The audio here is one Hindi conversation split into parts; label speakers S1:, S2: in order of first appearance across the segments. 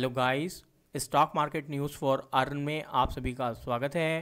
S1: hello guys stock market news for earn में आप सभी का स्वागत है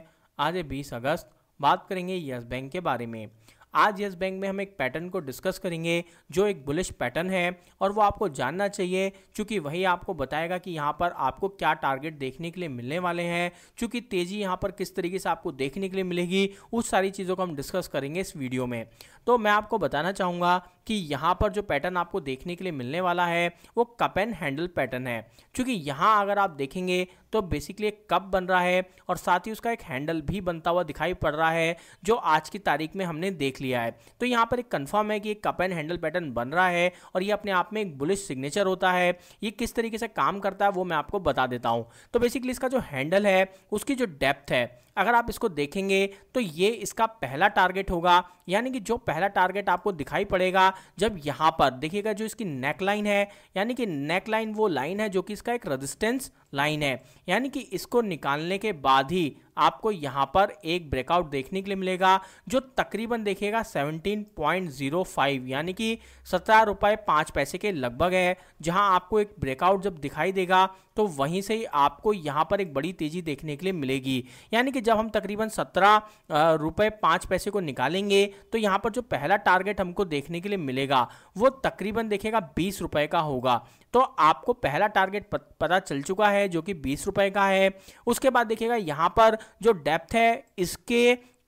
S1: आज 20 अगस्त बात करेंगे यस बैंक के बारे में आज येस बैंक में हम एक पैटर्न को डिस्कस करेंगे जो एक बुलिश पैटर्न है और वो आपको जानना चाहिए क्योंकि वही आपको बताएगा कि यहाँ पर आपको क्या टारगेट देखने के लिए मिलने वाले हैं चूँकि तेज़ी यहाँ पर किस तरीके से आपको देखने के लिए मिलेगी उस सारी चीज़ों को हम डिस्कस करेंगे इस वीडियो में तो मैं आपको बताना चाहूँगा कि यहाँ पर जो पैटर्न आपको देखने के लिए मिलने वाला है वो कप एंड हैंडल पैटर्न है क्योंकि यहाँ अगर आप देखेंगे तो बेसिकली एक कप बन रहा है और साथ ही उसका एक हैंडल भी बनता हुआ दिखाई पड़ रहा है जो आज की तारीख में हमने देख देख लिया है तो यहाँ पर एक कन्फर्म है कि एक कप एंड हैंडल पैटर्न बन रहा है और ये अपने आप में एक बुलिश सिग्नेचर होता है ये किस तरीके से काम करता है वो मैं आपको बता देता हूँ तो बेसिकली इसका जो हैंडल है उसकी जो डेप्थ है अगर आप इसको देखेंगे तो ये इसका पहला टारगेट होगा यानी कि जो पहला टारगेट आपको दिखाई पड़ेगा जब यहाँ पर देखिएगा जो इसकी नेक लाइन है यानी कि नेक लाइन वो लाइन है जो कि इसका एक रेजिस्टेंस लाइन है यानी कि इसको निकालने के बाद ही आपको यहाँ पर एक ब्रेकआउट देखने के लिए मिलेगा जो तकरीबन देखिएगा 17.05 यानी कि सत्रह रुपये पाँच पैसे के लगभग है जहाँ आपको एक ब्रेकआउट जब दिखाई देगा तो वहीं से ही आपको यहाँ पर एक बड़ी तेजी देखने के लिए मिलेगी यानी कि जब हम तकरीबन सत्रह रुपये पाँच पैसे को निकालेंगे तो यहाँ पर जो पहला टारगेट हमको देखने के लिए मिलेगा वो तकरीबन देखेगा बीस रुपये का होगा तो आपको पहला टारगेट पता चल चुका है जो कि बीस रुपये का है उसके बाद देखिएगा यहाँ पर जो डेप्थ है इसके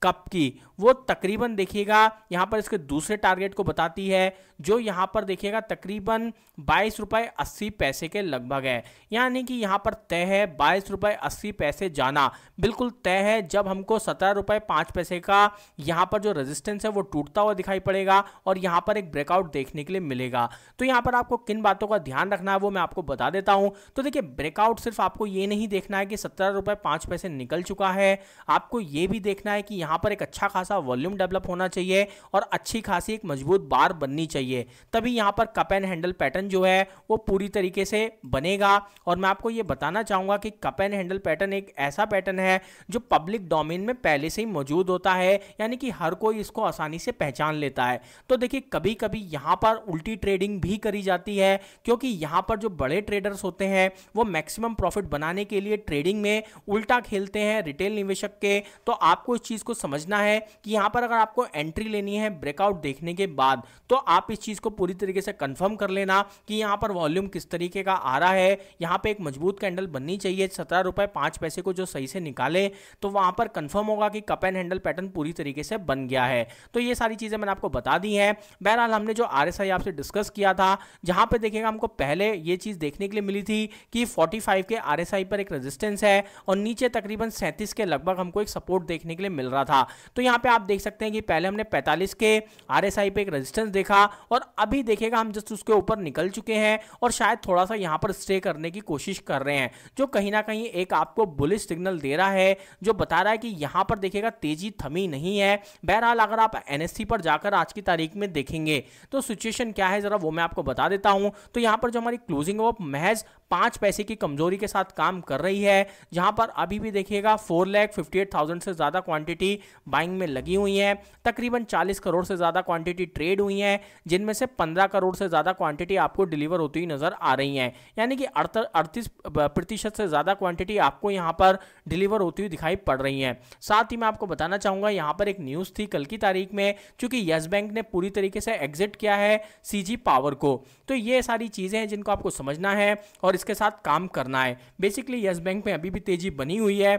S1: कप की वो तकरीबन देखिएगा यहाँ पर इसके दूसरे टारगेट को बताती है जो यहाँ पर देखिएगा तकरीबन बाईस रुपये अस्सी पैसे के लगभग है यानी कि यहाँ पर तय है बाईस रुपये अस्सी पैसे जाना बिल्कुल तय है जब हमको सत्रह रुपये पाँच पैसे का यहाँ पर जो रेजिस्टेंस है वो टूटता हुआ दिखाई पड़ेगा और यहाँ पर एक ब्रेकआउट देखने के लिए मिलेगा तो यहाँ पर आपको किन बातों का ध्यान रखना है वो मैं आपको बता देता हूँ तो देखिए ब्रेकआउट सिर्फ आपको ये नहीं देखना है कि सत्रह रुपये पाँच पैसे निकल चुका है आपको ये भी देखना है कि यहाँ यहाँ पर एक अच्छा खासा वॉल्यूम डेवलप होना चाहिए और अच्छी खासी एक मजबूत बार बननी चाहिए तभी यहाँ पर कप एंड हैंडल पैटर्न जो है वो पूरी तरीके से बनेगा और मैं आपको ये बताना चाहूँगा कि कप एंड हैंडल पैटर्न एक ऐसा पैटर्न है जो पब्लिक डोमेन में पहले से ही मौजूद होता है यानी कि हर कोई इसको आसानी से पहचान लेता है तो देखिए कभी कभी यहाँ पर उल्टी ट्रेडिंग भी करी जाती है क्योंकि यहाँ पर जो बड़े ट्रेडर्स होते हैं वो मैक्सिमम प्रॉफिट बनाने के लिए ट्रेडिंग में उल्टा खेलते हैं रिटेल निवेशक के तो आपको इस चीज़ को समझना है कि यहां पर अगर आपको एंट्री लेनी है ब्रेकआउट देखने के बाद तो आप इस चीज़ को पूरी तरीके से कंफर्म कर लेना कि यहां पर वॉल्यूम किस तरीके का आ रहा है यहां पे एक मजबूत कैंडल बननी चाहिए सत्रह रुपए पांच पैसे को जो सही से निकाले तो वहां पर कंफर्म होगा कि कप एंड हैंडल पैटर्न पूरी तरीके से बन गया है तो ये सारी चीज़ें मैंने आपको बता दी है बहरहाल हमने जो आर आपसे डिस्कस किया था जहां पर देखेगा हमको पहले यह चीज़ देखने के लिए मिली थी कि फोर्टी के आर पर एक रेजिस्टेंस है और नीचे तकरीबन सैंतीस के लगभग हमको एक सपोर्ट देखने के लिए मिल रहा था था तो यहाँ पे आप देख सकते हैं कि पहले हमने 45 के आर एस आई पे एक रेजिस्टेंस देखा और अभी देखेगा हम जस्ट उसके ऊपर निकल चुके हैं और शायद थोड़ा सा यहाँ पर स्टे करने की कोशिश कर रहे हैं जो कहीं ना कहीं एक आपको बुलिस सिग्नल दे रहा है जो बता रहा है कि यहाँ पर देखेगा तेजी थमी नहीं है बहरहाल अगर आप एन पर जाकर आज की तारीख में देखेंगे तो सिचुएशन क्या है ज़रा वो मैं आपको बता देता हूँ तो यहाँ पर जो हमारी क्लोजिंग ऑफ महज पाँच पैसे की कमजोरी के साथ काम कर रही है जहां पर अभी भी देखिएगा four lakh fifty eight thousand से ज़्यादा क्वांटिटी बाइंग में लगी हुई हैं तकरीबन 40 करोड़ से ज़्यादा क्वांटिटी ट्रेड हुई हैं जिनमें से 15 करोड़ से ज़्यादा क्वांटिटी आपको डिलीवर होती हुई नज़र आ रही हैं यानी कि अड़तीस प्रतिशत से ज़्यादा क्वांटिटी आपको यहाँ पर डिलीवर होती हुई दिखाई पड़ रही हैं साथ ही मैं आपको बताना चाहूँगा यहाँ पर एक न्यूज़ थी कल की तारीख में चूँकि येस बैंक ने पूरी तरीके से एग्जिट किया है सी पावर को तो ये सारी चीज़ें हैं जिनको आपको समझना है और इसके साथ काम करना है बेसिकली येस बैंक में अभी भी तेज़ी बनी हुई है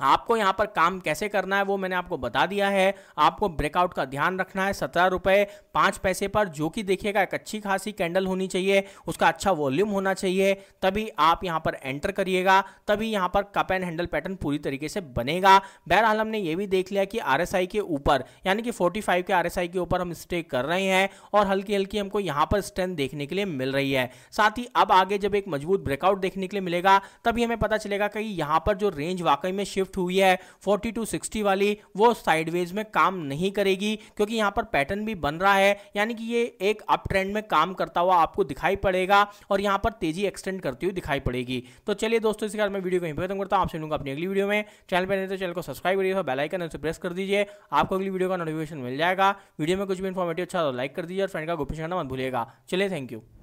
S1: आपको यहाँ पर काम कैसे करना है वो मैंने आपको बता दिया है आपको ब्रेकआउट का ध्यान रखना है सत्रह रुपये पाँच पैसे पर जो कि देखिएगा एक अच्छी खासी कैंडल होनी चाहिए उसका अच्छा वॉल्यूम होना चाहिए तभी आप यहाँ पर एंटर करिएगा तभी यहाँ पर कप एंड हैंडल पैटर्न पूरी तरीके से बनेगा बहरहाल हमने ये भी देख लिया कि आर के ऊपर यानी कि फोर्टी के आर के ऊपर हम स्टे कर रहे हैं और हल्की हल्की हमको यहाँ पर स्ट्रेंथ देखने के लिए मिल रही है साथ ही अब आगे जब एक मजबूत ब्रेकआउट देखने के लिए मिलेगा तभी हमें पता चलेगा कि यहाँ पर जो रेंज वाकई में शिफ्ट शिफ्ट हुई है फोर्टी टू सिक्सटी वाली वो साइडवेज में काम नहीं करेगी क्योंकि यहाँ पर पैटर्न भी बन रहा है यानी कि ये एक अप ट्रेंड में काम करता हुआ आपको दिखाई पड़ेगा और यहाँ पर तेजी एक्सटेंड करती हुई दिखाई पड़ेगी तो चलिए दोस्तों इसके बाद मैं वीडियो को यहीं खत्म करता हूँ आपसे लूँगा अपनी अगली वीडियो में चैनल पर नहीं तो चैनल को सब्सक्राइब करिए बेलाइकन से प्रेस कर दीजिए आपको अगली वीडियो का नोटिफिकेशन मिल जाएगा वीडियो में कुछ भी इन्फॉर्मेटिव अच्छा तो लाइक कर दीजिए और फ्रेंड का गोपी करना मत भूलिएगा चलिए थैंक यू